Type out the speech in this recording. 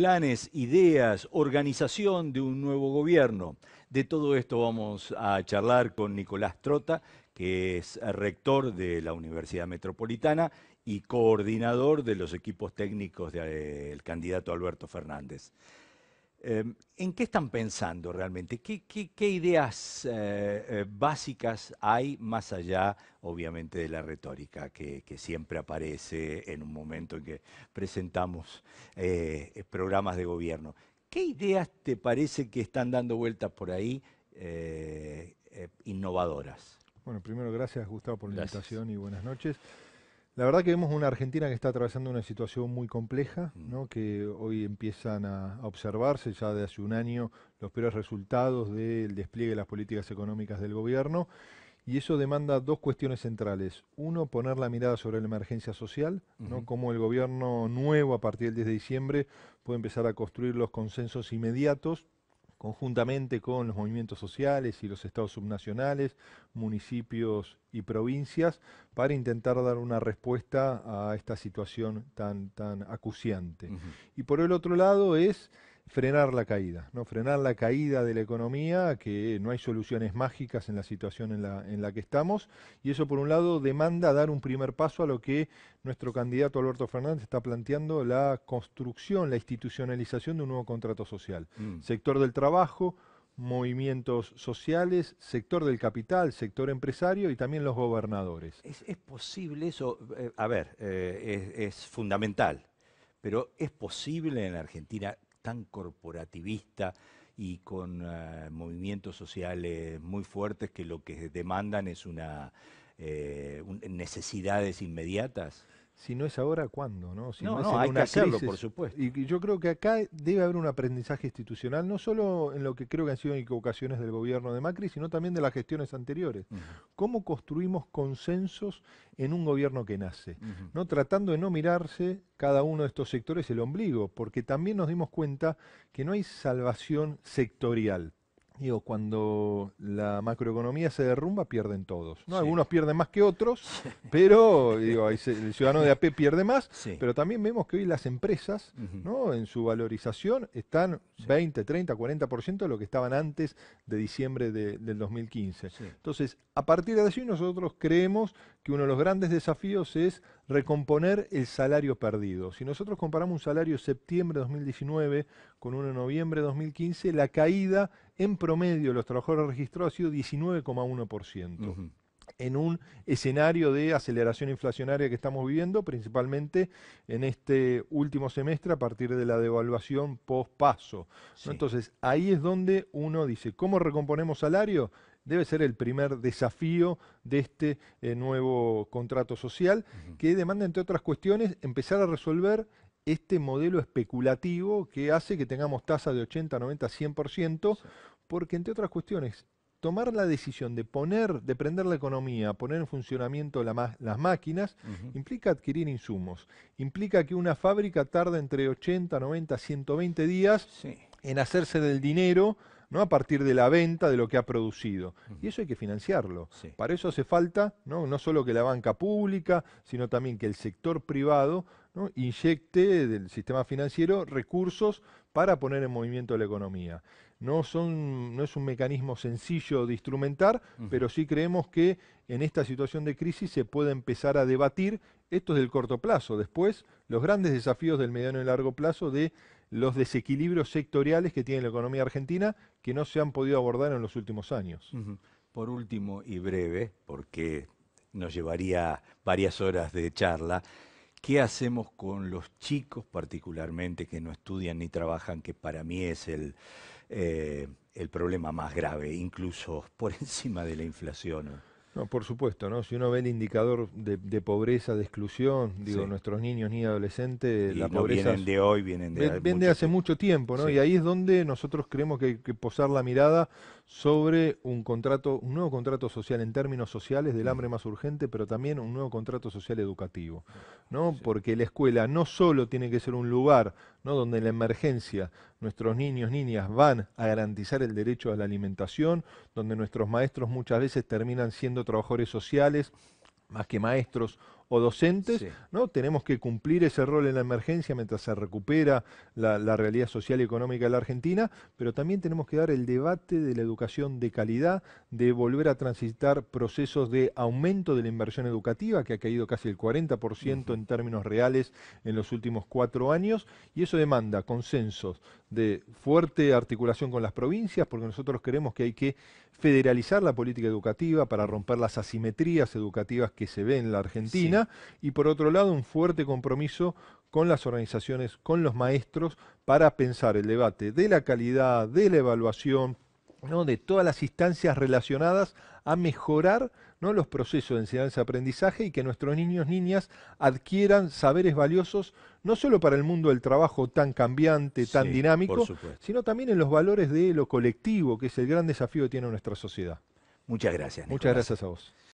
planes, ideas, organización de un nuevo gobierno. De todo esto vamos a charlar con Nicolás Trota, que es rector de la Universidad Metropolitana y coordinador de los equipos técnicos del eh, candidato Alberto Fernández. Em, ¿En qué están pensando realmente? ¿Qué, ideas eh, eh, básicas hay más allá, obviamente, de la retórica que, siempre aparece en un momento en que presentamos eh, programas de gobierno? ¿Qué ideas te parece que están dando vueltas por ahí innovadoras? Bueno, primero gracias Gustavo por la invitación y buenas noches. La verdad que vemos una Argentina que está atravesando una situación muy compleja, mm. que hoy empiezan a, observarse ya de hace un año los peores resultados del despliegue de las políticas económicas del gobierno, y eso demanda dos cuestiones centrales. Uno, poner la mirada sobre la emergencia social, ¿no? cómo el gobierno nuevo a partir del 10 de diciembre puede empezar a construir los consensos inmediatos conjuntamente con los movimientos sociales y los estados subnacionales, municipios y provincias, para intentar dar una respuesta a esta situación tan, tan acuciante. Y por el otro lado es frenar la caída, ¿no? frenar la caída de la economía, que no hay soluciones mágicas en la situación en la, en la que estamos, y eso por un lado demanda dar un primer paso a lo que nuestro candidato Alberto Fernández está planteando, la construcción, la institucionalización de un nuevo contrato social. Mm. Sector del trabajo, movimientos sociales, sector del capital, sector empresario y también los gobernadores. ¿Es, posible eso? Eh, a ver, eh, es, es fundamental, pero ¿es posible en la Argentina tan corporativista y con eh, movimientos sociales muy fuertes que lo que demandan es una eh, necesidades inmediatas? si no es ahora, ¿cuándo? No, si no, hay hacerlo, por supuesto. Y yo creo que acá debe haber un aprendizaje institucional, no solo en lo que creo que han sido equivocaciones del gobierno de Macri, sino también de las gestiones anteriores. ¿Cómo construimos consensos en un gobierno que nace? ¿No? Tratando de no mirarse cada uno de estos sectores el ombligo, porque también nos dimos cuenta que no hay salvación sectorial Digo, cuando la macroeconomía se derrumba, pierden todos. Algunos pierden más que otros, pero el ciudadano de AP pierde más, pero también vemos que hoy las empresas, ¿no? en su valorización, están 20, 30, 40% de lo que estaban antes de diciembre del 2015. Entonces, a partir de allí nosotros creemos que uno de los grandes desafíos es recomponer el salario perdido. Si nosotros comparamos un salario septiembre de 2019 con uno de noviembre de 2015, la caída en promedio de los trabajadores registrados ha sido 19,1%. en un escenario de aceleración inflacionaria que estamos viviendo, principalmente en este último semestre a partir de la devaluación post-paso. Entonces, ahí es donde uno dice, ¿cómo recomponemos salario? debe ser el primer desafío de este eh, nuevo contrato social, que demanda, entre otras cuestiones, empezar a resolver este modelo especulativo que hace que tengamos tasas de 80, 90, 100%, porque, entre otras cuestiones, tomar la decisión de poner, de prender la economía, poner en funcionamiento las máquinas, implica adquirir insumos, implica que una fábrica tarda entre 80, 90, 120 días en hacerse del dinero ¿no? a partir de la venta de lo que ha producido. Y eso hay que financiarlo. Para eso hace falta ¿no? solo que la banca pública, sino también que el sector privado inyecte del sistema financiero recursos para poner en movimiento la economía. No, son, no es un mecanismo sencillo de instrumentar, pero sí creemos que en esta situación de crisis se puede empezar a debatir, esto es del corto plazo, después los grandes desafíos del mediano y largo plazo de los desequilibrios sectoriales que tiene la economía argentina que no se han podido abordar en los últimos años. Por último y breve, porque nos llevaría varias horas de charla, ¿qué hacemos con los chicos particularmente que no estudian ni trabajan, que para mí es el, eh, el problema más grave, incluso por encima de la inflación? No, por supuesto, ¿no? Si uno ve el indicador de, pobreza, de exclusión, digo, nuestros niños ni adolescentes, la pobreza... vienen de hoy, vienen de... hace mucho tiempo, ¿no? Y ahí es donde nosotros creemos que hay que posar la mirada sobre un contrato, un nuevo contrato social en términos sociales del mm. hambre más urgente, pero también un nuevo contrato social educativo, ¿no? Porque la escuela no solo tiene que ser un lugar, ¿no? donde en la emergencia nuestros niños, niñas van a garantizar el derecho a la alimentación, donde nuestros maestros muchas veces terminan siendo trabajadores sociales más que maestros o docentes, ¿no? Tenemos que cumplir ese rol en la emergencia mientras se recupera la, realidad social y económica de la Argentina, pero también tenemos que dar el debate de la educación de calidad, de volver a transitar procesos de aumento de la inversión educativa, que ha caído casi el 40% en términos reales en los últimos cuatro años, y eso demanda consensos de fuerte articulación con las provincias, porque nosotros creemos que hay que federalizar la política educativa para romper las asimetrías educativas que se ven en la Argentina y por otro lado un fuerte compromiso con las organizaciones, con los maestros, para pensar el debate de la calidad, de la evaluación, de todas las instancias relacionadas a mejorar ¿no? los procesos de enseñanza-aprendizaje y que nuestros niños, y niñas adquieran saberes valiosos no solo para el mundo del trabajo tan cambiante, tan dinámico, sino también en los valores de lo colectivo, que es el gran desafío que tiene nuestra sociedad. Muchas gracias. Muchas gracias a vos.